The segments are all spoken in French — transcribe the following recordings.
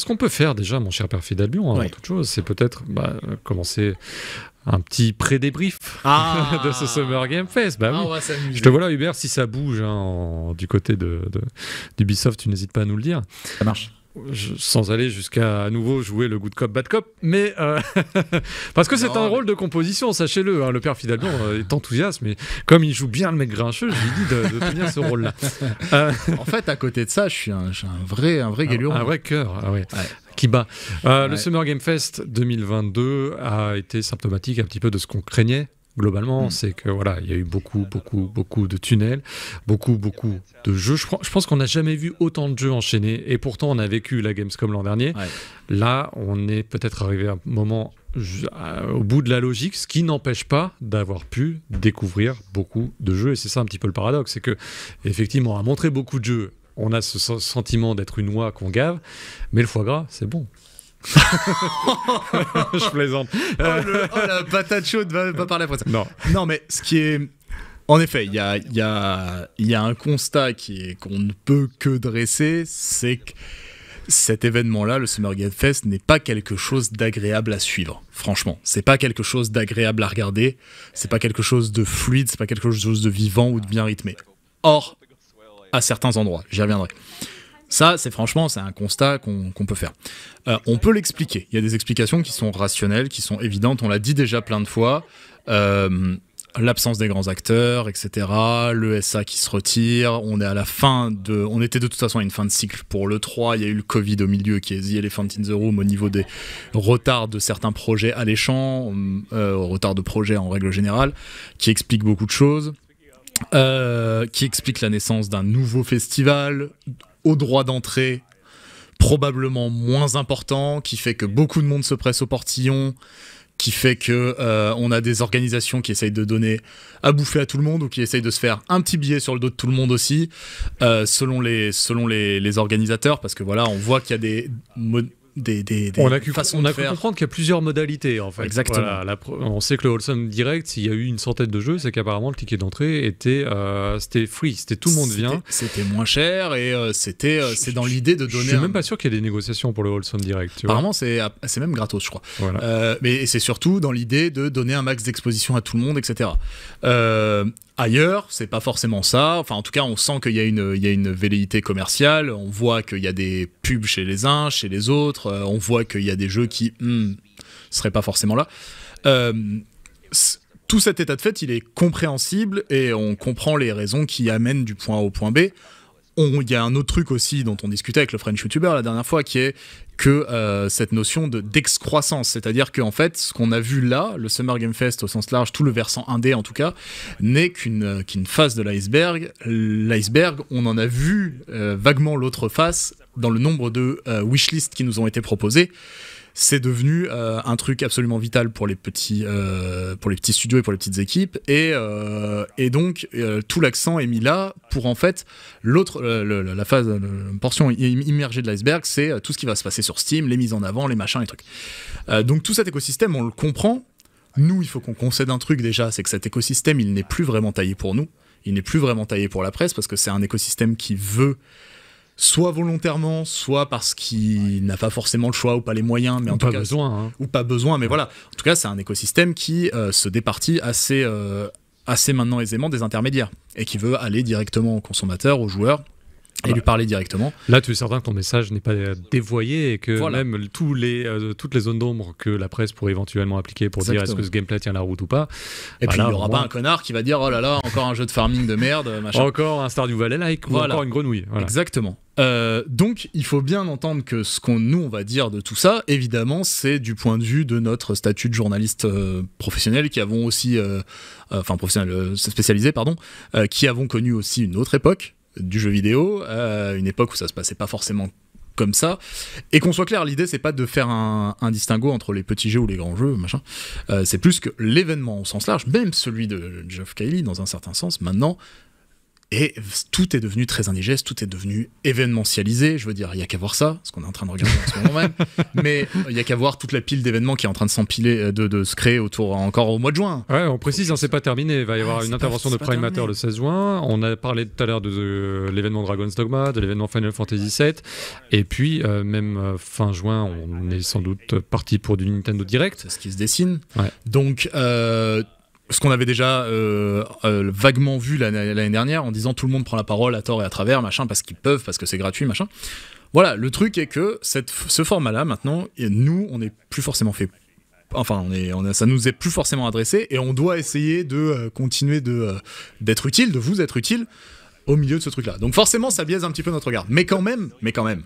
Ce qu'on peut faire déjà, mon cher père Fidalbion, hein, avant toute chose, c'est peut-être bah, commencer un petit pré-débrief ah. de ce Summer Game Fest. Bah ah, Je te vois là, Hubert, si ça bouge hein, du côté d'Ubisoft, de, tu n'hésites pas à nous le dire. Ça marche sans aller jusqu'à à nouveau jouer le good cop bad cop, mais euh, parce que c'est un rôle de composition, sachez-le. Hein. le père Fidalgo euh, est enthousiaste, mais comme il joue bien le mec grincheux, je lui dis de, tenir ce rôle-là. Euh, en fait, à côté de ça, je suis un, vrai, un vrai Un, vrai cœur. Ah qui bat. Le Summer Game Fest 2022 a été symptomatique un petit peu de ce qu'on craignait globalement, hmm. c'est que voilà, il y a eu beaucoup, beaucoup, beaucoup de tunnels, beaucoup, beaucoup de jeux. Je, pense qu'on n'a jamais vu autant de jeux enchaînés, et pourtant on a vécu la Gamescom l'an dernier. Là, on est peut-être arrivé à un moment au bout de la logique, ce qui n'empêche pas d'avoir pu découvrir beaucoup de jeux, et c'est ça un petit peu le paradoxe, c'est que effectivement, à montrer beaucoup de jeux, on a ce sentiment d'être une oie qu'on gave, mais le foie gras, c'est bon. je plaisante. Oh, euh, oh, la patate chaude va parler après ça. Non. mais ce qui est. En effet, il y a, y, a, y a, un constat qui qu'on ne peut que dresser c'est que cet événement-là, le Summer Game Fest, n'est pas quelque chose d'agréable à suivre. Franchement, c'est pas quelque chose d'agréable à regarder, c'est pas quelque chose de fluide, c'est pas quelque chose de vivant ou de bien rythmé. Or, à certains endroits, j'y reviendrai. Ça, c'est franchement, c'est un constat qu'on peut faire. Euh, on peut l'expliquer. Il y a des explications qui sont rationnelles, qui sont évidentes. On l'a dit déjà plein de fois. Euh, l'absence des grands acteurs, etc. Le qui se retire. On est à la fin de. On était de toute façon à une fin de cycle pour le 3. Il y a eu le Covid au milieu qui est The Elephant in the Room au niveau des retards de certains projets alléchants, euh, euh retards de projets en règle générale, qui explique beaucoup de choses. qui explique la naissance d'un nouveau festival au droit d'entrée probablement moins important, qui fait que beaucoup de monde se presse au portillon, qui fait que euh, on a des organisations qui essayent de donner à bouffer à tout le monde ou qui essayent de se faire un petit billet sur le dos de tout le monde aussi, euh, selon les selon les, les, organisateurs, parce que voilà, on voit qu'il y a des on a pu comprendre qu'il y a plusieurs modalités en fait. Exactement. on sait que le Wholesome Direct, il y a eu une centaine de jeux, c'est qu'apparemment le ticket d'entrée était, euh, c'était free, c'était tout le monde vient. C'était moins cher et euh, c'était, euh, c'est dans l'idée de donner. Je suis même pas sûr qu'il y ait des négociations pour le Wholesome Direct. apparemment, c'est, ah, c'est même gratos, je crois. mais c'est surtout dans l'idée de donner un max d'exposition à tout le monde, etc ailleurs, c'est pas forcément ça. Enfin, en tout cas, on sent qu'il y, a une, une velléité commerciale. On voit qu'il y a des pubs chez les uns, chez les autres. Euh, on voit qu'il y a des jeux qui ne hmm, seraient pas forcément là. Euh, tout cet état de fait, il est compréhensible et on comprend les raisons qui amènent du point A au point B il y a un autre truc aussi dont on discutait avec le French YouTuber la dernière fois, qui est que euh, cette notion de d'excroissance, c'est-à-dire qu'en fait, ce qu'on a vu là, le Summer Game Fest au sens large, tout le versant indé en tout cas, n'est qu'une euh, qu'une face de l'iceberg. L'iceberg, on en a vu euh, vaguement l'autre face dans le nombre de wishlists qui nous ont été proposés c'est devenu euh, un truc absolument vital pour les petits, euh, pour les petits studios et pour les petites équipes. Et, euh, donc, tout l'accent est mis là pour en fait, l'autre, la phase, la portion immergée de l'iceberg, c'est tout ce qui va se passer sur Steam, les mises en avant, les machins, les trucs. donc, tout cet écosystème, on le comprend. Nous, il faut qu'on concède un truc déjà, c'est que cet écosystème, il n'est plus vraiment taillé pour nous. Il n'est plus vraiment taillé pour la presse parce que c'est un écosystème qui veut soit volontairement, soit parce qu'il n'a pas forcément le choix ou pas les moyens, mais en pas tout cas, besoin, hein. ou pas besoin, mais voilà. En tout cas, c'est un écosystème qui euh, se départit assez, euh, assez maintenant aisément des intermédiaires et qui veut aller directement aux consommateurs, aux joueurs et lui parler directement. Là, tu es certain que ton message n'est pas euh, dévoyé et que même tous les, euh, toutes les zones d'ombre que la presse pourrait éventuellement appliquer pour dire est-ce que ce gameplay tient la route ou pas. Et puis, il n'y aura pas un connard qui va dire oh là là, encore un jeu de farming de merde, euh, machin. Encore un Star du Valley like ou encore une grenouille. Exactement. donc, il faut bien entendre que ce qu'on nous on va dire de tout ça, évidemment, c'est du point de vue de notre statut de journaliste professionnel qui avons aussi, enfin professionnel spécialisé pardon, qui avons connu aussi une autre époque du jeu vidéo, euh, une époque où ça se passait pas forcément comme ça. Et qu'on soit clair, l'idée c'est pas de faire un, distinguo entre les petits jeux ou les grands jeux, machin. Euh, c'est plus que l'événement au sens large, même celui de Geoff Kylie dans un certain sens, maintenant et tout est devenu très indigeste, tout est devenu événementialisé. Je veux dire, il n'y a qu'à voir ça, ce qu'on est en train de regarder en ce moment même. Mais euh, il n'y a qu'à voir toute la pile d'événements qui est en train de s'empiler, euh, de, se créer autour encore au mois de juin. Ouais, on précise, hein, c'est pas terminé. Il va y avoir ah, une intervention de Primateur le 16 juin. On a parlé tout à l'heure de, l'événement Dragon's Dogma, de l'événement Final Fantasy VII. Et puis, euh, même fin juin, on est sans doute parti pour du Nintendo Direct. C'est ce qui se dessine. Ouais. Donc, euh, ce qu'on avait déjà euh, euh, vaguement vu l'année dernière en disant tout le monde prend la parole à tort et à travers, machin, parce qu'ils peuvent, parce que c'est gratuit, machin. Voilà, le truc est que cette, ce format-là, maintenant, nous, on n'est plus forcément fait. Enfin, on on ça nous est plus forcément adressé et on doit essayer de euh, continuer de, d'être utile, de vous être utile au milieu de ce truc-là. Donc forcément, ça biaise un petit peu notre regard. Mais quand même, mais quand même,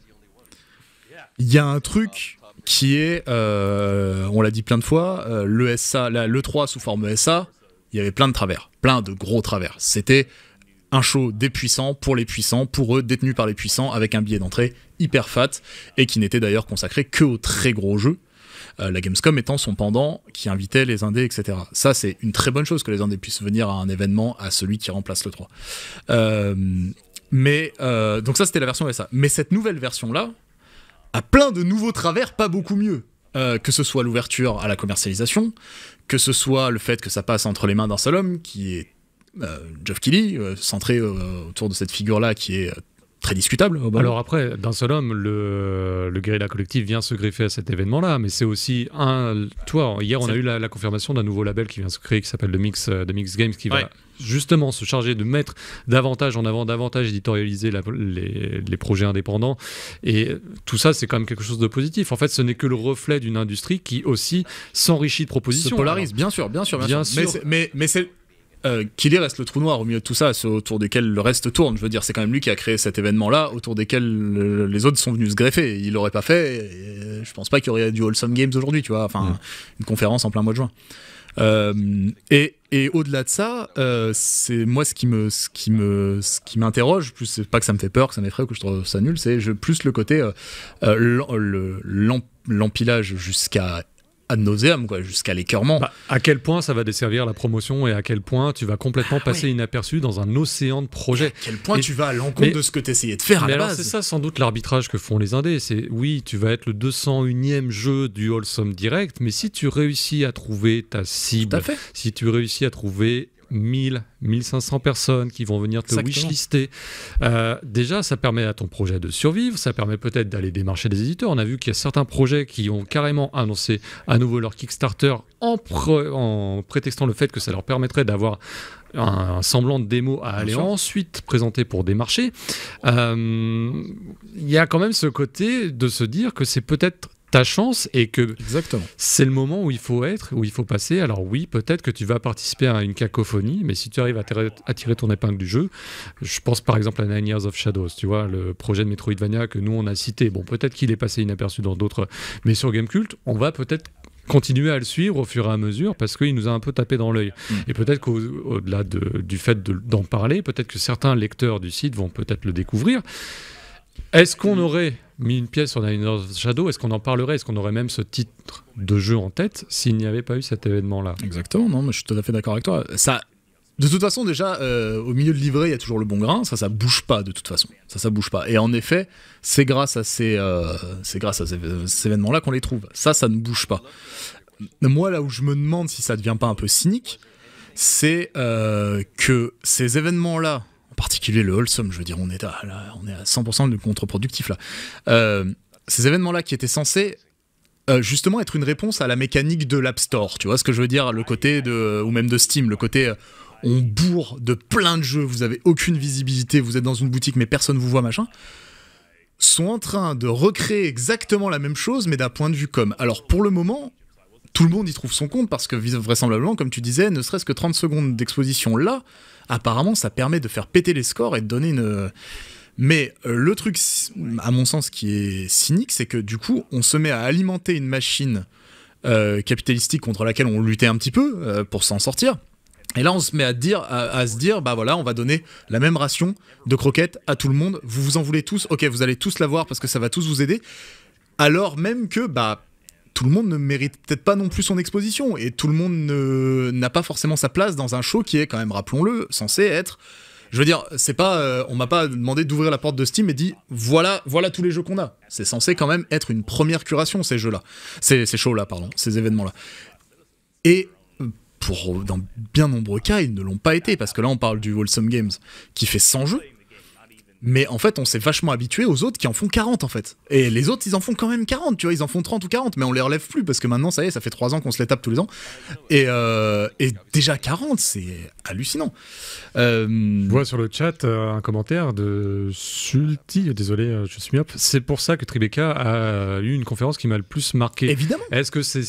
il y a un truc qui est, on l'a dit plein de fois, le le 3 sous forme e SA, il y avait plein de travers, plein de gros travers. C'était un show des puissants pour les puissants, pour eux détenus par les puissants, avec un billet d'entrée hyper fat, et qui n'était d'ailleurs consacré que aux très gros jeux. Euh, la Gamescom étant son pendant qui invitait les indés, etc. Ça, c'est une très bonne chose que les indés puissent venir à un événement à celui qui remplace le 3. Euh, mais euh, donc ça, c'était la version SA. Mais cette nouvelle version-là a plein de nouveaux travers, pas beaucoup mieux. Euh, que ce soit l'ouverture à la commercialisation, que ce soit le fait que ça passe entre les mains d'un seul homme, qui est Jeff euh, Kelly, euh, centré autour de cette figure-là qui est très discutable. Alors après, d'un seul homme, le, le guérilla collectif vient se greffer à cet événement-là, mais c'est aussi un. Toi, hier, on a eu la, confirmation d'un nouveau label qui vient se créer, qui s'appelle The Mix, euh, Mix Games, qui va justement se charger de mettre davantage en avant, davantage éditorialiser les, projets indépendants. Et tout ça, c'est quand même quelque chose de positif. En fait, ce n'est que le reflet d'une industrie qui aussi s'enrichit de propositions. Se polarise, bien sûr, bien sûr, bien, sûr. mais, mais c'est euh, qu'il Killy reste le trou noir au milieu de tout ça, autour desquels le reste tourne. Je veux dire, c'est quand même lui qui a créé cet événement-là, autour desquels les autres sont venus se greffer. Il l'aurait pas fait, et je pense pas qu'il y aurait du Wholesome Games aujourd'hui, tu vois, enfin, une conférence en plein mois de juin. Euh, et, au-delà de ça, euh, c'est moi ce qui me, ce qui me, qui m'interroge. Plus c'est pas que ça me fait peur, que ça m'effraie, que je trouve ça nul. C'est plus le côté l'empilage jusqu'à ad nauseum, quoi, jusqu'à l'écœurement. Bah, à quel point ça va desservir la promotion et à quel point tu vas complètement ah passer inaperçu dans un océan de projets. À quel point tu vas à l'encontre de ce que tu de faire à la base. C'est ça sans doute l'arbitrage que font les indés. C'est oui, tu vas être le 201e jeu du Wholesome Direct, mais si tu réussis à trouver ta cible, si tu réussis à trouver 1000, 1500 personnes qui vont venir te wishlister. Euh, déjà, ça permet à ton projet de survivre, ça permet peut-être d'aller démarcher des éditeurs. On a vu qu'il y a certains projets qui ont carrément annoncé à nouveau leur Kickstarter en, en prétextant le fait que ça leur permettrait d'avoir un, semblant de démo à aller ensuite présenter pour démarcher euh, il y a quand même ce côté de se dire que c'est peut-être ta chance et que c'est le moment où il faut être, où il faut passer. Alors oui, peut-être que tu vas participer à une cacophonie, mais si tu arrives à, tirer ton épingle du jeu, je pense par exemple à Nine Years of Shadows, tu vois, le projet de Metroidvania que nous on a cité. Bon, peut-être qu'il est passé inaperçu dans d'autres, mais sur Gamecult, on va peut-être continuer à le suivre au fur et à mesure parce qu'il nous a un peu tapé dans l'œil. Mm. Et peut-être qu'au-delà du fait d'en parler, peut-être que certains lecteurs du site vont peut-être le découvrir. Est-ce qu'on mm. aurait mis une pièce sur Nine Shadow, est-ce qu'on en parlerait Est-ce qu'on aurait même ce titre de jeu en tête s'il n'y avait pas eu cet événement-là Exactement, non, je suis tout à fait d'accord avec toi. Ça, de toute façon, déjà, euh, au milieu de livret il y a toujours le bon grain. Ça, ça bouge pas, de toute façon. Ça, ça bouge pas. Et en effet, c'est grâce à ces, euh, ces, événements-là qu'on les trouve. Ça, ça ne bouge pas. Moi, là où je me demande si ça ne devient pas un peu cynique, c'est euh, que ces événements-là, particulier le wholesome, je veux dire, on est à, on est à 100% de contre-productif là. Euh, ces événements-là qui étaient censés euh, justement être une réponse à la mécanique de l'App Store, tu vois ce que je veux dire, le côté de, ou même de Steam, le côté euh, on bourre de plein de jeux, vous avez aucune visibilité, vous êtes dans une boutique mais personne vous voit, machin sont en train de recréer exactement la même chose, mais d'un point de vue comme. Alors pour le moment, tout le monde y trouve son compte parce que vraisemblablement, comme tu disais, ne serait-ce que 30 secondes d'exposition là, apparemment, ça permet de faire péter les scores et de donner une. Mais euh, le truc, à mon sens, qui est cynique, c'est que du coup, on se met à alimenter une machine euh, capitalistique contre laquelle on luttait un petit peu euh, pour s'en sortir. Et là, on se met à, dire, à, se dire, bah voilà, on va donner la même ration de croquettes à tout le monde. Vous vous en voulez tous, ok, vous allez tous l'avoir parce que ça va tous vous aider. Alors même que, bah, tout le monde ne mérite peut-être pas non plus son exposition et tout le monde n'a pas forcément sa place dans un show qui est quand même, rappelons-le, censé être je veux dire, c'est pas, euh, on m'a pas demandé d'ouvrir la porte de Steam et dit voilà, voilà tous les jeux qu'on a. C'est censé quand même être une première curation ces jeux-là, ces, shows-là, pardon, ces événements-là. Et euh, pour dans bien nombreux cas, ils ne l'ont pas été parce que là, on parle du Wholesome Games qui fait 100 jeux mais en fait, on s'est vachement habitué aux autres qui en font 40 en fait. Et les autres, ils en font quand même 40, tu vois, ils en font 30 ou 40, mais on les relève plus parce que maintenant, ça y est, ça fait 3 ans qu'on se les tape tous les ans. Et, euh, déjà 40, c'est hallucinant. Euh... Je vois sur le chat euh, un commentaire de Sulti, désolé, euh, je suis myope. C'est pour ça que Tribeca a eu une conférence qui m'a le plus marqué. Évidemment. Est-ce que c'est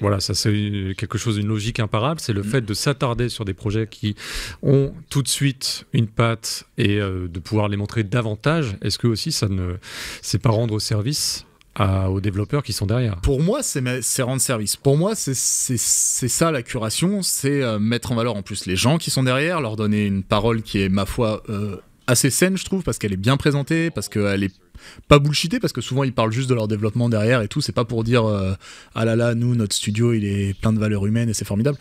voilà, ça c'est quelque chose, d'une logique imparable, c'est le mm. fait de s'attarder sur des projets qui ont tout de suite une patte et euh, de pouvoir les montrer davantage. Est-ce que aussi ça ne, c'est pas rendre service aux développeurs qui sont derrière. Pour moi, c'est rendre service. Pour moi, c'est ça la curation, c'est euh, mettre en valeur en plus les gens qui sont derrière, leur donner une parole qui est, ma foi, euh, assez saine, je trouve, parce qu'elle est bien présentée, parce qu'elle est pas bullshitée, parce que souvent ils parlent juste de leur développement derrière et tout. C'est pas pour dire euh, ah là là, nous, notre studio, il est plein de valeurs humaines et c'est formidable.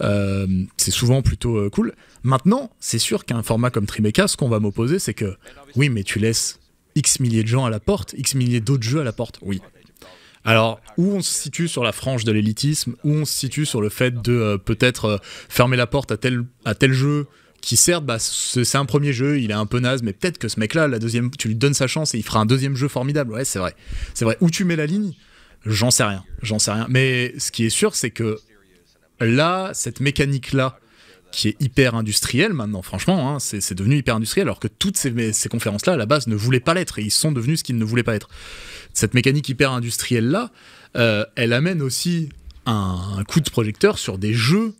Euh, c'est souvent plutôt euh, cool. Maintenant, c'est sûr qu'un format comme Tribeca, ce qu'on va m'opposer, c'est que oui, mais tu laisses X milliers de gens à la porte, X milliers d'autres jeux à la porte. Oui, alors, où on se situe sur la frange de l'élitisme, où on se situe sur le fait de peut-être fermer la porte à tel, à tel jeu qui certes, bah, c'est un premier jeu, il est un peu naze, mais peut-être que ce mec-là, la deuxième, tu lui donnes sa chance et il fera un deuxième jeu formidable. Ouais, c'est vrai. C'est vrai. Où tu mets la ligne, j'en sais rien. J'en sais rien. Mais ce qui est sûr, c'est que là, cette mécanique-là, qui est hyper industrielle maintenant, franchement, hein, c'est devenu hyper industriel, alors que toutes ces, ces conférences-là, à la base, ne voulaient pas l'être, et ils sont devenus ce qu'ils ne voulaient pas être. Cette mécanique hyper industrielle-là, euh, elle amène aussi un, coup de projecteur sur des jeux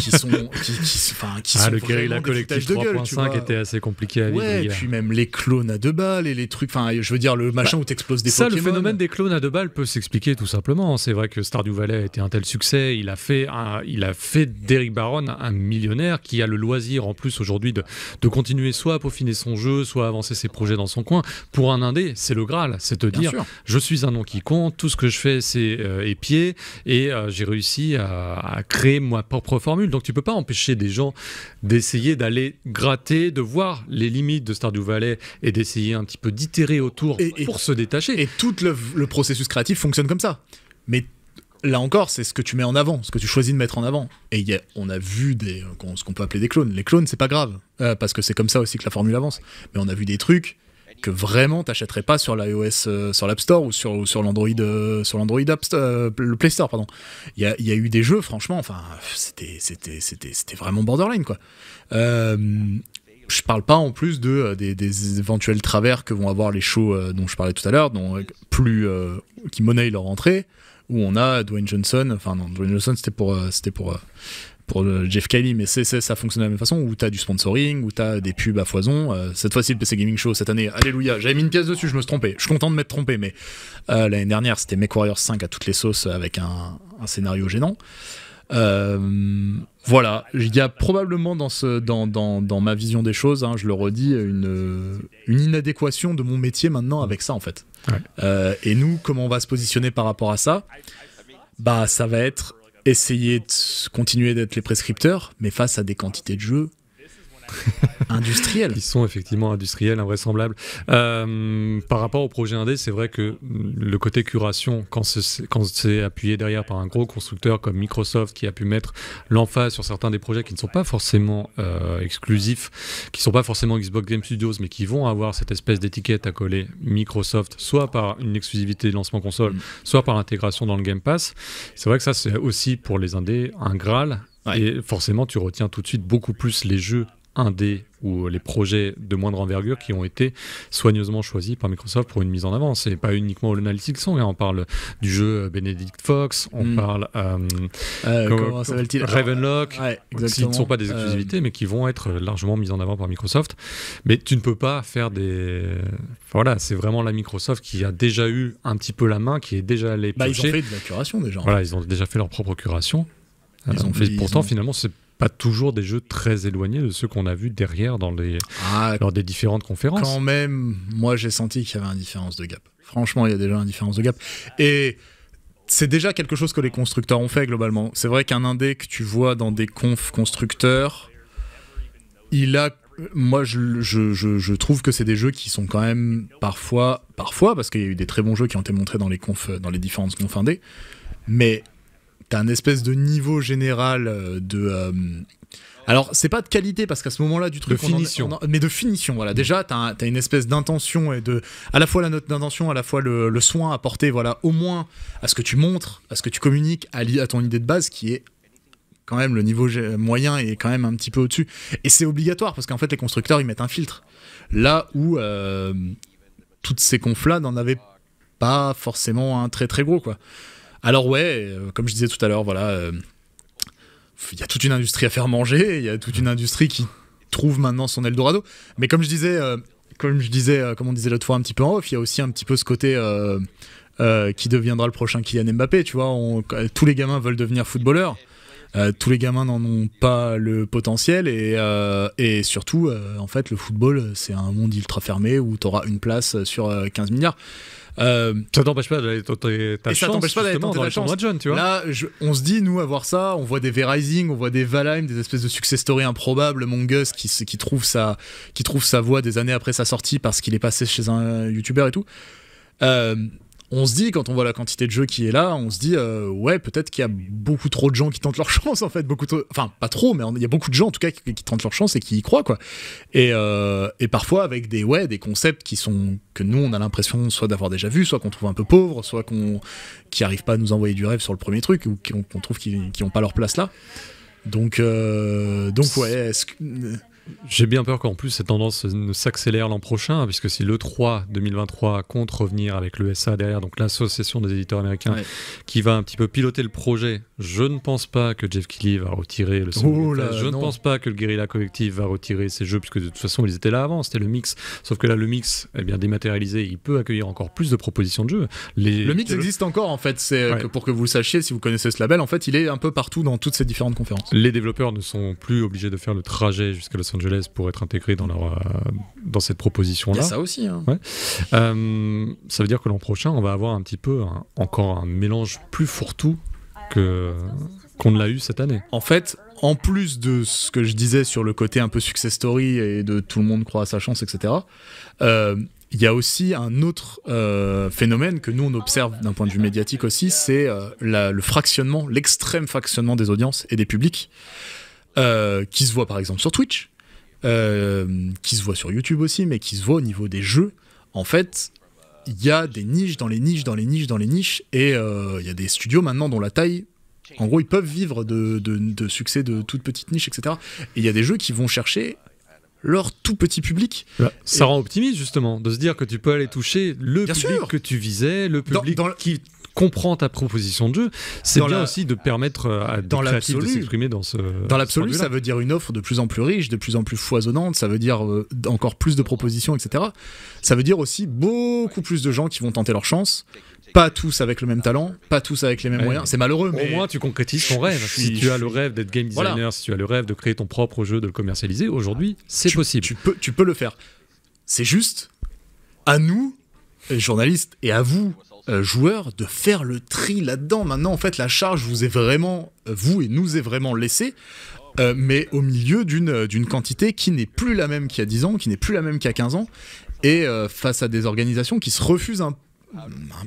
qui sont qui, enfin, qui ah, le collectif 3.5 était assez compliqué à vivre et puis même les clones à deux balles et les trucs enfin je veux dire le machin bah, où t'exploses des ça le phénomène des clones à deux balles peut s'expliquer tout simplement c'est vrai que Stardew Valley a été un tel succès il a fait il a fait d'Eric Baron un millionnaire qui a le loisir en plus aujourd'hui de, de continuer soit à peaufiner son jeu soit à avancer ses projets dans son coin pour un indé c'est le Graal c'est te dire je suis un nom qui compte tout ce que je fais c'est euh, épier et euh, j'ai réussi à, à créer ma propre formule. Donc tu peux pas empêcher des gens d'essayer d'aller gratter, de voir les limites de Stardew Valley et d'essayer un petit peu d'itérer autour et, pour se détacher. Et tout le, processus créatif fonctionne comme ça. Mais là encore, c'est ce que tu mets en avant, ce que tu choisis de mettre en avant. Et y on a vu des, ce qu'on peut appeler des clones. Les clones, c'est pas grave, euh, parce que c'est comme ça aussi que la formule avance. Mais on a vu des trucs que vraiment t'achèterais pas sur l'iOS, euh, sur l'App Store ou sur, sur l'Android, euh, sur l'Android App Store, euh, le Play Store, pardon. Il y a, eu des jeux, franchement, enfin, c'était, c'était, c'était, c'était vraiment borderline, quoi. Euh, je parle pas en plus de des, éventuels travers que vont avoir les shows dont je parlais tout à l'heure, dont plus qui monnaient leur entrée, où on a Dwayne Johnson, enfin non, Dwayne Johnson c'était pour c'était pour pour Jeff Kelly, mais c'est, ça fonctionne de la même façon, où as du sponsoring, où as des pubs à foison. Euh, cette fois-ci, le PC Gaming Show, cette année, alléluia, j'avais mis une pièce dessus, je me suis trompé. Je suis content de m'être trompé, mais euh, l'année dernière, c'était MechWarrior 5 à toutes les sauces avec un, scénario gênant. Euh, voilà, il y a probablement dans, ma vision des choses, hein, je le redis, une, inadéquation de mon métier maintenant avec ça en fait. et nous, comment on va se positionner par rapport à ça Bah, ça va être essayer de continuer d'être les prescripteurs, mais face à des quantités de jeux industriels. Ils sont effectivement industriels, invraisemblables. Euh, par rapport au projet indé, c'est vrai que le côté curation, quand c'est appuyé derrière par un gros constructeur comme Microsoft qui a pu mettre l'emphase sur certains des projets qui ne sont pas forcément euh, exclusifs, qui ne sont pas forcément Xbox Game Studios, mais qui vont avoir cette espèce d'étiquette à coller Microsoft, soit par une exclusivité de lancement console, mm. soit par intégration dans le Game Pass. C'est vrai que ça, c'est aussi pour les indés un Graal. Et forcément, tu retiens tout de suite beaucoup plus les jeux des ou les projets de moindre envergure qui ont été soigneusement choisis par Microsoft pour une mise en avant. C'est pas uniquement Analytics mais hein. on parle du jeu euh, Benedict Fox, on mm. parle euh, euh ah, Ravenlock, qui ne sont pas des euh, exclusivités, mais qui vont être largement mises en avant par Microsoft. Mais tu ne peux pas faire des... Voilà, c'est vraiment la Microsoft qui a déjà eu un petit peu la main, qui est déjà allé. bah, Ils ont fait de la curation déjà. Voilà, ils ont déjà fait leur propre curation. Ils ont fait, pourtant, finalement, c'est pas toujours des jeux très éloignés de ceux qu'on a vus derrière dans les, ah, lors des différentes conférences. Quand même, moi j'ai senti qu'il y avait une différence de gap. Franchement, il y a déjà une différence de gap. Et c'est déjà quelque chose que les constructeurs ont fait globalement. C'est vrai qu'un indé que tu vois dans des confs constructeurs, il a. Moi, je, trouve que c'est des jeux qui sont quand même parfois, parfois, parce qu'il y a eu des très bons jeux qui ont été montrés dans les confs, dans les différentes confs mais t'as un espèce de niveau général euh, de. Euh, alors, c'est pas de qualité parce qu'à ce moment-là du truc. finition. On mais de finition, voilà. Mm. Déjà, t'as une espèce d'intention et de. à la fois la note d'intention, à la fois le, soin apporté, voilà, au moins à ce que tu montres, à ce que tu communiques, à, à ton idée de base qui est quand même le niveau moyen et quand même un petit peu au-dessus. Et c'est obligatoire parce qu'en fait les constructeurs ils mettent un filtre. Là où euh, toutes ces conflats n'en avaient pas forcément un très très gros quoi. Alors ouais, euh, comme je disais tout à l'heure, voilà, euh, il y a toute une industrie à faire manger, il y a toute une industrie qui trouve maintenant son Eldorado. Mais comme je disais, euh, comme je disais, on disait l'autre fois un petit peu en off, il y a aussi un petit peu ce côté qui deviendra le prochain Kylian Mbappé. Tu vois, tous les gamins veulent devenir footballeurs. tous les gamins n'en ont pas le potentiel et, surtout en fait le football c'est un monde ultra fermé où tu auras une place sur 15 milliards euh, ça t'empêche pas d'aller tenter ta ça t'empêche Là, on se dit, nous, avoir ça, on voit des V-Rising, on voit des Valheim, des espèces de success story improbables, Mongus qui, qui, trouve sa, qui trouve sa voix des années après sa sortie parce qu'il est passé chez un YouTuber et tout. Euh, on se dit, quand on voit la quantité de jeux qui est là, on se dit, euh, ouais, peut-être qu'il y a beaucoup trop de gens qui tentent leur chance, en fait. Beaucoup trop... Enfin, pas trop, mais il y a beaucoup de gens, en tout cas, qui, tentent leur chance et qui y croient, quoi. Euh, et, parfois, avec des, ouais, des concepts qui sont, que nous, on a l'impression soit d'avoir déjà vu, soit qu'on trouve un peu pauvre soit qu'on qui n'arrivent pas à nous envoyer du rêve sur le premier truc, ou qu'on trouve qu'ils n'ont pas leur place là. Donc, euh, donc ouais, est-ce que j'ai bien peur qu'en plus cette tendance ne s'accélère l'an prochain, puisque si l'E3 2023 compte revenir avec l'ESA derrière, donc l'association des éditeurs américains, qui va un petit peu piloter le projet, je ne pense pas que Jeff Kelly va retirer le son. Je ne pense pas que le Guerrilla Collective va retirer ses jeux, puisque de toute façon ils étaient là avant, c'était le mix. Sauf que là, le mix, est eh bien dématérialisé, il peut accueillir encore plus de propositions de jeux. Le mix existe encore en fait, c'est euh, pour que vous sachiez, si vous connaissez ce label, en fait, il est un peu partout dans toutes ces différentes conférences. Les développeurs ne sont plus obligés de faire le trajet jusqu'à son pour être intégrés dans, leur, euh, dans cette proposition-là. Ça aussi. Hein. Euh, ça veut dire que l'an prochain, on va avoir un petit peu encore un mélange plus fourre-tout que qu'on ne l'a eu cette année. En fait, en plus de ce que je disais sur le côté un peu success story et de tout le monde croit à sa chance, etc., euh, il y a aussi un autre phénomène que nous on observe d'un point de vue médiatique aussi, c'est le fractionnement, l'extrême fractionnement des audiences et des publics, qui se voit par exemple sur Twitch, euh, qui se voit sur YouTube aussi, mais qui se voit au niveau des jeux, en fait, il y a des niches dans les niches, dans les niches, dans les niches, et euh, il y a des studios maintenant dont la taille en gros, ils peuvent vivre de, succès de toutes petites niches, etc. Et il y a des jeux qui vont chercher leur tout petit public. ça bah, rend optimiste justement de se dire que tu peux aller toucher le public que tu visais, le public dans, qui comprend ta proposition de jeu, c'est bien aussi de permettre euh, à dans des créatifs de s'exprimer dans ce. Dans l'absolu, ça veut dire une offre de plus en plus riche, de plus en plus foisonnante, ça veut dire euh, encore plus de propositions, etc. Ça veut dire aussi beaucoup plus de gens qui vont tenter leur chance, pas tous avec le même talent, pas tous avec les mêmes moyens. C'est malheureux, mais. Au moins, tu concrétises ton rêve. Si tu as le rêve d'être game designer, si tu as le rêve de créer ton propre jeu, de le commercialiser, aujourd'hui, c'est possible. Tu peux, tu peux le faire. C'est juste, à nous journalistes et à vous, euh, joueur, joueurs, de faire le tri là-dedans. Maintenant, en fait, la charge vous est vraiment, vous et nous est vraiment laissée. Euh, mais au milieu euh, d'une quantité qui n'est plus la même qu'il y a 10 ans, qui n'est plus la même qu'il y a 15 ans, et face à des organisations qui se refusent un,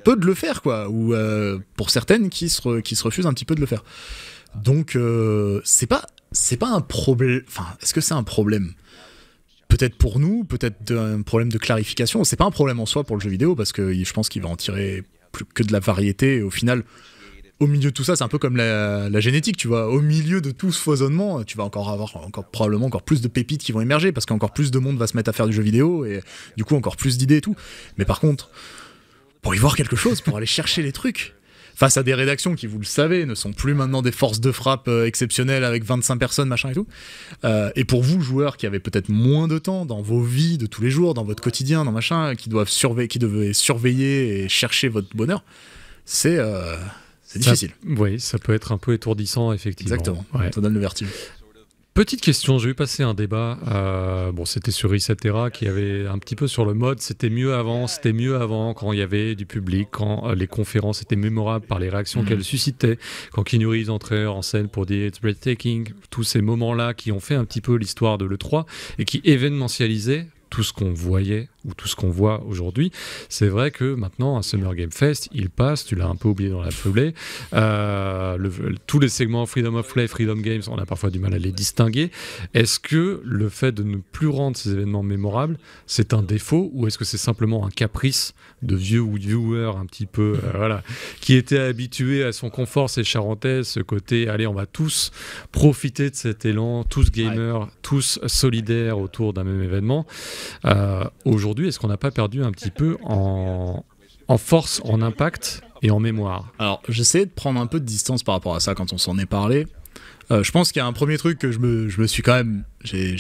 peu de le faire, quoi, ou pour certaines qui se, qui se refusent un petit peu de le faire. Donc, c'est pas, c'est pas un problème. Enfin, est-ce que c'est un problème peut-être pour nous, peut-être un problème de clarification. C'est pas un problème en soi pour le jeu vidéo parce que je pense qu'il va en tirer plus que de la variété. Et au final, au milieu de tout ça, c'est un peu comme la, génétique, tu vois. Au milieu de tout ce foisonnement, tu vas encore avoir encore probablement encore plus de pépites qui vont émerger parce qu'encore plus de monde va se mettre à faire du jeu vidéo et du coup encore plus d'idées et tout. Mais par contre, pour y voir quelque chose, pour aller chercher les trucs, face à des rédactions qui, vous le savez, ne sont plus maintenant des forces de frappe euh, exceptionnelles avec 25 personnes, machin et tout. Euh, et pour vous, joueurs qui avez peut-être moins de temps dans vos vies de tous les jours, dans votre quotidien, dans machin, qui doivent surveiller, qui devaient surveiller et chercher votre bonheur, c'est euh, difficile. oui, ça peut être un peu étourdissant, effectivement. Exactement, ça donne le vertige. Petite question, j'ai eu passer un débat, euh, bon c'était sur Etera qui avait un petit peu sur le mode, c'était mieux avant, c'était mieux avant quand il y avait du public, quand euh, les conférences étaient mémorables par les réactions qu'elles mhm. suscitaient, quand Keanu Reeves entrait en scène pour dire It's breathtaking, tous ces moments-là qui ont fait un petit peu l'histoire de l'E3 et qui événementialisaient tout ce qu'on voyait ou tout ce qu'on voit aujourd'hui. C'est vrai que maintenant, un Summer Game Fest, il passe, tu l'as un peu oublié dans la foulée. Euh, tous les segments Freedom of Play, Freedom Games, on a parfois du mal à les distinguer. Est-ce que le fait de ne plus rendre ces événements mémorables, c'est un défaut ou est-ce que c'est simplement un caprice de vieux ou viewer un petit peu, euh, voilà, qui était habitué à son confort, ses charentaises, ce côté, allez, on va tous profiter de cet élan, tous gamers, tous solidaires autour d'un même événement. Euh, aujourd'hui, est-ce qu'on n'a pas perdu un petit peu en, force, en impact et en mémoire Alors, j'essaie de prendre un peu de distance par rapport à ça quand on s'en est parlé. Euh, je pense qu'il y a un premier truc que je me, je me suis quand même. J'ai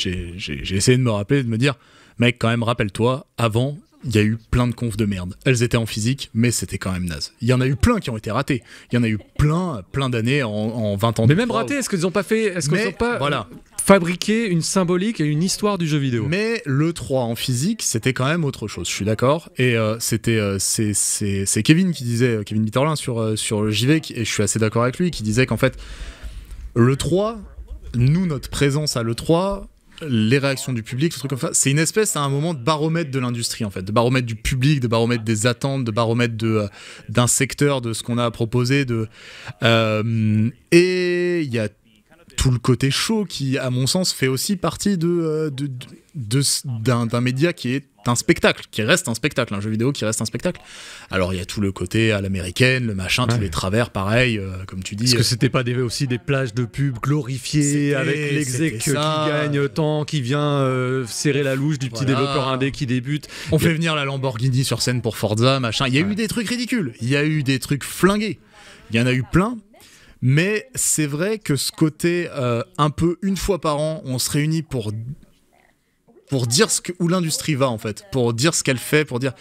essayé de me rappeler, de me dire, mec, quand même, rappelle-toi, avant, il y a eu plein de confs de merde. Elles étaient en physique, mais c'était quand même naze. Il y en a eu plein qui ont été ratés. Il y en a eu plein, plein d'années en, en, 20 ans. Mais même ratés, est-ce qu'ils n'ont pas fait. Est-ce qu'ils pas. Voilà fabriquer une symbolique et une histoire du jeu vidéo. Mais le 3 en physique, c'était quand même autre chose, je suis d'accord. Et euh, c'était euh, c'est Kevin qui disait, euh, Kevin Bitterlin sur, sur le JV, et je suis assez d'accord avec lui, qui disait qu'en fait, le 3, nous, notre présence à l'E3, les réactions du public, ce truc comme ça, c'est une espèce à un moment de baromètre de l'industrie en fait, de baromètre du public, de baromètre des attentes, de baromètre de d'un secteur, de ce qu'on a à proposer, de et il y a tout le côté chaud qui, à mon sens, fait aussi partie de, euh, d'un, média qui est un spectacle, qui reste un spectacle, un jeu vidéo qui reste un spectacle. Alors il y a tout le côté à l'américaine, le machin, tous les travers, pareil, euh, comme tu dis. Est-ce que euh, c'était pas des, aussi des plages de pub glorifiées avec l'exec qui gagne tant, qui vient serrer la louche du petit développeur indé qui débute. On fait venir la Lamborghini sur scène pour Forza, machin. Il y a eu des trucs ridicules, il y a eu des trucs flingués, il y en a eu plein, mais c'est vrai que ce côté, euh, un peu une fois par an, on se réunit pour, pour dire ce que, où l'industrie va, en fait, pour dire ce qu'elle fait, pour dire.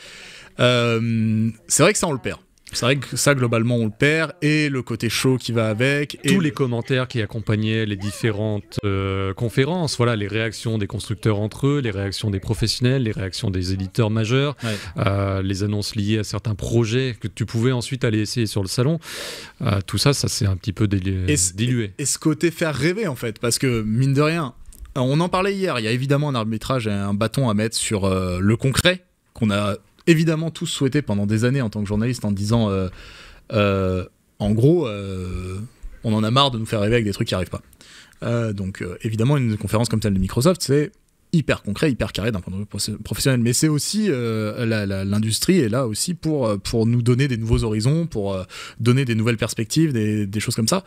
Euh, c'est vrai que ça, on le perd. C'est vrai que ça, globalement, on le perd, et le côté chaud qui va avec. Et... Tous les commentaires qui accompagnaient les différentes euh, conférences, voilà, les réactions des constructeurs entre eux, les réactions des professionnels, les réactions des éditeurs majeurs, euh, les annonces liées à certains projets que tu pouvais ensuite aller essayer sur le salon. Euh, tout ça, ça s'est un petit peu dilué. et ce côté faire rêver, en fait, parce que, mine de rien, on en parlait hier, il y a évidemment un arbitrage et un bâton à mettre sur le concret qu'on a évidemment tous souhaité pendant des années en tant que journaliste en disant euh, euh, en gros, euh, on en a marre de nous faire rêver avec des trucs qui arrivent pas. donc évidemment, une conférence comme celle de Microsoft, c'est hyper concret, hyper carré d'un point de vue professionnel, mais c'est aussi l'industrie est là aussi pour, pour nous donner des nouveaux horizons, pour donner des nouvelles perspectives, des, des choses comme ça.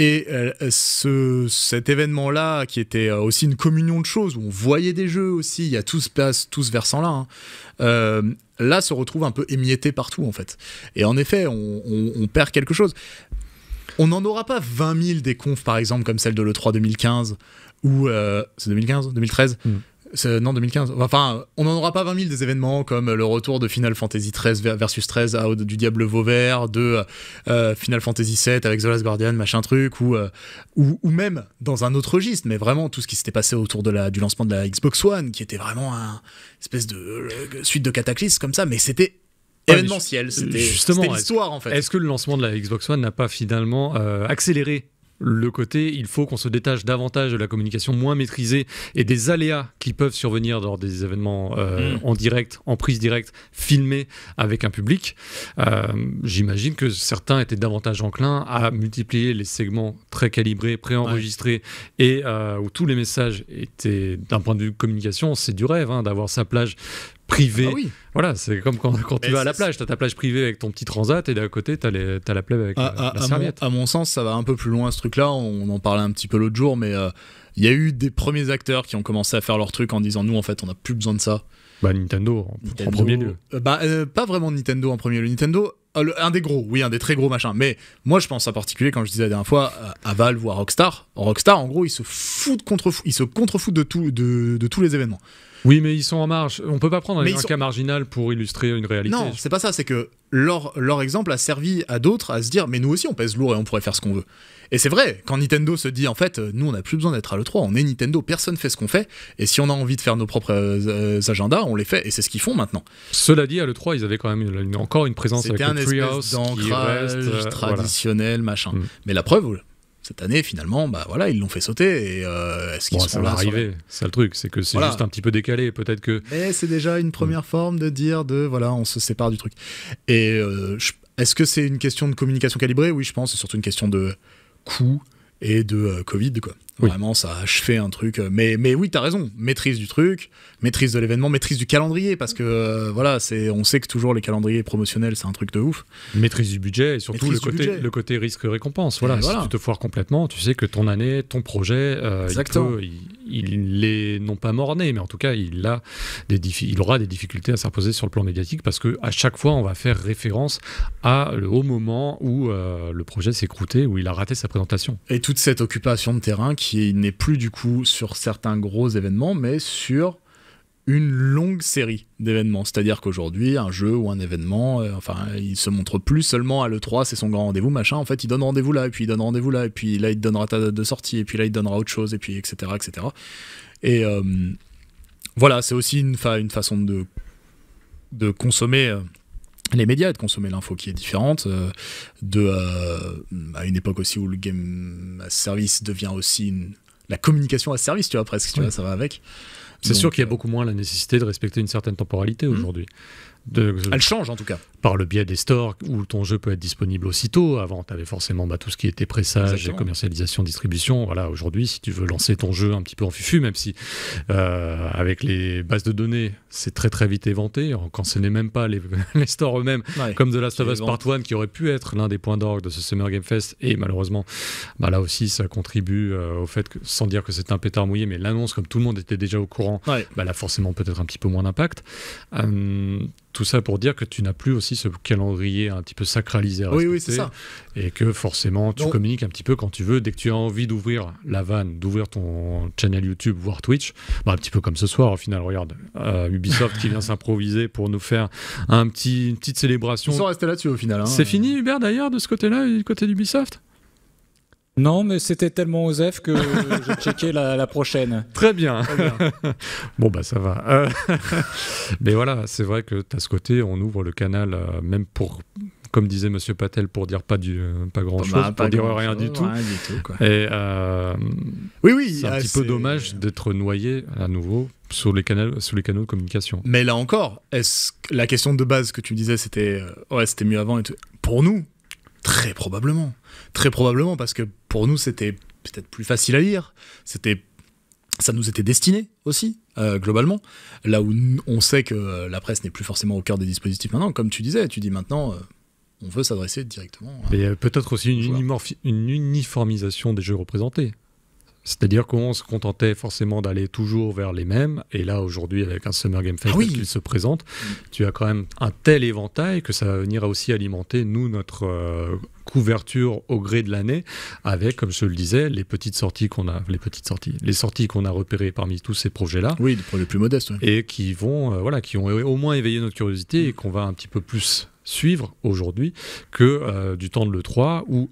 Et euh, ce, cet événement-là, qui était euh, aussi une communion de choses, où on voyait des jeux aussi, il y a tout ce, tout versant-là, hein, euh, là se retrouve un peu émietté partout, en fait. Et en effet, on, perd quelque chose. On n'en aura pas 20 000 des confs, par exemple, comme celle de l'E3 2015, ou... c'est 2015 2013 non, 2015. Enfin, on n'en aura pas 20 000 des événements comme le retour de Final Fantasy XIII versus XIII à du Diable Vauvert, de euh, euh, Final Fantasy VII avec The Last Guardian, machin truc, euh, ou, ou, même dans un autre registre, mais vraiment tout ce qui s'était passé autour de la, du lancement de la Xbox One, qui était vraiment un espèce de suite de cataclysme comme ça, mais c'était événementiel, c'était l'histoire en fait. Est-ce que le lancement de la Xbox One n'a pas finalement accéléré le côté il faut qu'on se détache davantage de la communication moins maîtrisée et des aléas qui peuvent survenir lors des événements euh, mm. en direct, en prise directe, filmés avec un public. Euh, j'imagine que certains étaient davantage enclins à multiplier les segments très calibrés, préenregistrés et euh, où tous les messages étaient, d'un point de vue communication, c'est du rêve hein, d'avoir sa plage privé, ah oui. Voilà, c'est comme quand, tu vas à la plage, tu as ta plage privée avec ton petit transat et d'à côté, tu as, la plage avec à, la, serviette. À mon, sens, ça va un peu plus loin ce truc-là. On en parlait un petit peu l'autre jour, mais euh, il y a eu des premiers acteurs qui ont commencé à faire leur truc en disant Nous, en fait, on n'a plus besoin de ça. Bah, Nintendo, en premier lieu. Euh, bah, euh, pas vraiment Nintendo en premier lieu. Nintendo, un des gros, oui, un des très gros machins. Mais moi, je pense en particulier, quand je disais la dernière fois, à Valve ou à Rockstar. Rockstar, en gros, ils se foutent contre, ils se contrefoutent de, de tous les événements. Oui, mais ils sont en marge. On peut pas prendre un cas marginal pour illustrer une réalité. Non, c'est pas ça. C'est que leur, exemple a servi à d'autres à se dire, mais nous aussi, on pèse lourd et on pourrait faire ce qu'on veut. Et c'est vrai, quand Nintendo se dit, en fait, euh, nous, on n'a plus besoin d'être à l'E3, on est Nintendo, personne fait ce qu'on fait, et si on a envie de faire nos propres euh, agendas, on les fait, et c'est ce qu'ils font maintenant. Cela dit, à l'E3, ils avaient quand même encore une présence avec un le Treehouse euh, traditionnel, machin. Mm. Mais la preuve, cette année, finalement, bah voilà, ils l'ont fait sauter. Euh, est-ce qu'ils ça va arriver C'est le truc, c'est que c'est juste un petit peu décalé, peut-être que. Mais c'est déjà une première mm. forme de dire de voilà, on se sépare du truc. Et euh, est-ce que c'est une question de communication calibrée Oui, je pense, c'est surtout une question de coût et de euh, Covid, quoi. Vraiment, ça a achevé un truc. Euh, mais, mais oui, as raison. Maîtrise du truc, maîtrise de l'événement, maîtrise du calendrier, parce que euh, voilà, c'est, on sait que toujours les calendriers promotionnels, c'est un truc de ouf. Maîtrise du budget et surtout le côté, le côté risque-récompense. Voilà, si tu te foires complètement, tu sais que ton année, ton projet, ils euh, il, peut, il, pas morné, mais en tout cas, il, a des il aura des difficultés à s'imposer sur le plan médiatique parce que à chaque fois, on va faire référence à, au moment où le projet s'est croûté, où il a raté sa présentation. Et toute cette occupation de terrain qui qui n'est plus du coup sur certains gros événements, mais sur une longue série d'événements. C'est-à-dire qu'aujourd'hui, un jeu ou un événement, euh, enfin, il se montre plus seulement à l'E3, c'est son grand rendez-vous, machin. En fait, il donne rendez-vous là, et puis il donne rendez-vous là, et puis là, il donnera ta date de sortie, et puis là, il donnera autre chose, et puis etc. etc. Et euh, voilà, c'est aussi une, façon de, de consommer. Euh, les médias de consommer l'info qui est différente euh, de euh, à une époque aussi où le game service devient aussi la communication à service tu vois presque tu vois, ça va avec c'est sûr qu'il y a euh, beaucoup moins la nécessité de respecter une certaine temporalité hmm. aujourd'hui elle change en tout cas. Par le biais des stores où ton jeu peut être disponible aussitôt. Avant, tu avais forcément bah, tout ce qui était pressage, commercialisation, distribution. Voilà, aujourd'hui, si tu veux lancer ton jeu un petit peu en fufu, même si euh, avec les bases de données, c'est très très vite éventé, quand ce n'est même pas les, stores eux-mêmes, comme de la of Part 1 qui aurait pu être l'un des points d'orgue de ce Summer Game Fest. Et malheureusement, bah, là aussi, ça contribue euh, au fait que, sans dire que c'est un pétard mouillé, mais l'annonce, comme tout le monde était déjà au courant, bah, elle a forcément peut-être un petit peu moins d'impact. Euh, tout ça pour dire que tu n'as plus aussi ce calendrier un petit peu sacralisé à Oui, c'est ça. Et que forcément, tu communiques un petit peu quand tu veux. Dès que tu as envie d'ouvrir la vanne, d'ouvrir ton channel YouTube, voire Twitch, bah, un petit peu comme ce soir, au final, regarde, euh, Ubisoft qui vient s'improviser pour nous faire un petit, une petite célébration. Sans rester là-dessus au final. Hein. c'est fini, Hubert, d'ailleurs, de ce côté-là, du côté d'Ubisoft non, mais c'était tellement osef que j'ai checké la, prochaine. Très bien. bon, bah ça va. Euh, mais voilà, c'est vrai que tu as ce côté, on ouvre le canal, euh, même pour, comme disait Monsieur Patel, pour dire pas, du, pas grand-chose, bah, pour dire rien, du tout. Et, euh, oui, oui. C'est un ah, petit peu dommage d'être noyé à nouveau sur les, canaux, sur les canaux de communication. Mais là encore, est-ce que la question de base que tu disais, c'était ouais, c'était mieux avant et tout. Pour nous, Très probablement. Très probablement, parce que pour nous, c'était peut-être plus facile à lire. C'était ça nous était destiné aussi, euh, globalement. Là où on sait que euh, la presse n'est plus forcément au cœur des dispositifs maintenant, comme tu disais, tu dis maintenant, euh, on veut s'adresser directement. Mais peut-être aussi une, uniformisation des jeux représentés. C'est-à-dire qu'on se contentait forcément d'aller toujours vers les mêmes. Et là, aujourd'hui, avec un Summer Game Fest ah qui se présente, tu as quand même un tel éventail que ça va venir aussi alimenter, nous, notre euh, couverture au gré de l'année, avec, comme je le disais, les petites sorties qu'on a, les petites sorties, les sorties qu'on a repérées parmi tous ces projets-là. Oui, les projets plus modestes. Et qui vont, euh, voilà, qui ont au moins éveillé notre curiosité et qu'on va un petit peu plus suivre aujourd'hui que euh, du temps de l'E3 où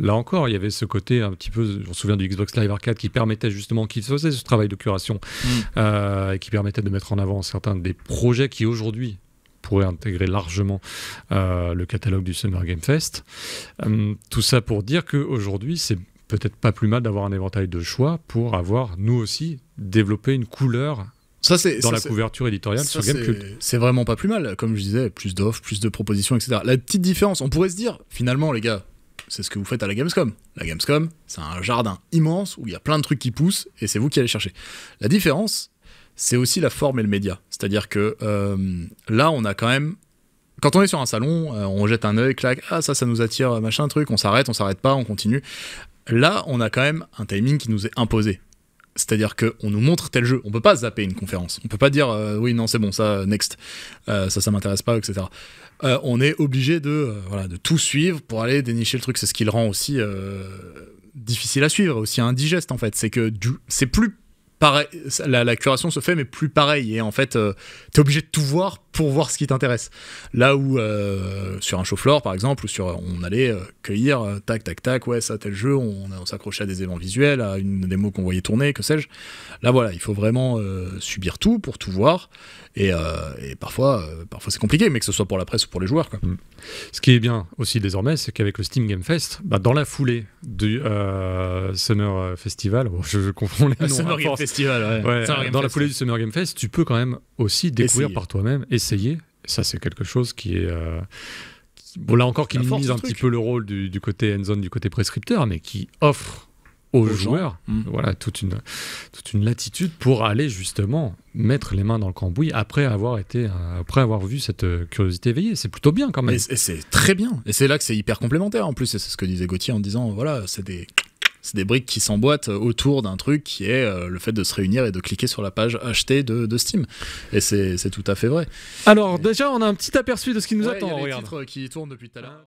Là encore, il y avait ce côté un petit peu, je me souviens du Xbox Live Arcade qui permettait justement qu'il faisait ce travail de curation hmm. euh, et qui permettait de mettre en avant certains des projets qui aujourd'hui pourraient intégrer largement euh, le catalogue du Summer Game Fest. Euh, tout ça pour dire qu'aujourd'hui, c'est peut-être pas plus mal d'avoir un éventail de choix pour avoir, nous aussi, développé une couleur. Ça, c'est, dans la couverture éditoriale sur C'est, C'est vraiment pas plus mal, comme je disais, plus d'offres, plus de propositions, etc. La petite différence, on pourrait se dire, finalement, les gars, c'est ce que vous faites à la Gamescom. La Gamescom, c'est un jardin immense où il y a plein de trucs qui poussent et c'est vous qui allez chercher. La différence, c'est aussi la forme et le média. C'est-à-dire que euh, là, on a quand même. Quand on est sur un salon, euh, on jette un œil, clac, ah ça, ça nous attire, machin, truc, on s'arrête, on s'arrête pas, on continue. Là, on a quand même un timing qui nous est imposé. C'est-à-dire qu'on nous montre tel jeu. On peut pas zapper une conférence. On peut pas dire euh, oui, non, c'est bon, ça, next. Euh, ça, ça m'intéresse pas, etc. Euh, on est obligé de, voilà, de tout suivre pour aller dénicher le truc. C'est ce qui le rend aussi difficile à suivre, aussi indigeste en fait. C'est que c'est plus pareil. La, la, curation se fait, mais plus pareil. Et en fait, tu es obligé de tout voir pour voir ce qui t'intéresse. Là où euh, sur un show floor par exemple, ou sur on allait euh, cueillir euh, tac tac tac, ouais ça tel jeu, on, on s'accrochait à des éléments visuels, à une démo qu'on voyait tourner, que sais-je. Là voilà, il faut vraiment subir tout pour tout voir. Et, parfois, parfois c'est compliqué, mais que ce soit pour la presse ou pour les joueurs. Quoi. Mm. Ce qui est bien aussi désormais, c'est qu'avec le Steam Game Fest, bah, dans la foulée du Summer Festival, oh, je, comprends confonds les ah, Summer hein, Festival, dans la foulée du Summer Game Fest, tu peux quand même aussi découvrir par toi-même. Et ça, c'est quelque chose qui est. Euh, bon, là encore, qui minimise un petit peu le rôle du, côté end zone, du côté prescripteur, mais qui offre aux, joueurs mm. voilà, toute, une, toute une latitude pour aller justement mettre les mains dans le cambouis après avoir, été, euh, après avoir vu cette euh, curiosité éveillée. C'est plutôt bien quand même. Et c'est très bien. Et c'est là que c'est hyper complémentaire en plus. Et c'est ce que disait Gauthier en disant voilà, c'est des c'est des briques qui s'emboîtent euh, autour d'un truc qui est euh, le fait de se réunir et de cliquer sur la page acheter de, Steam. Et c'est tout à fait vrai. Alors, déjà, on a un petit aperçu de ce qui nous attend. Y a qui tourne depuis tout à l'heure.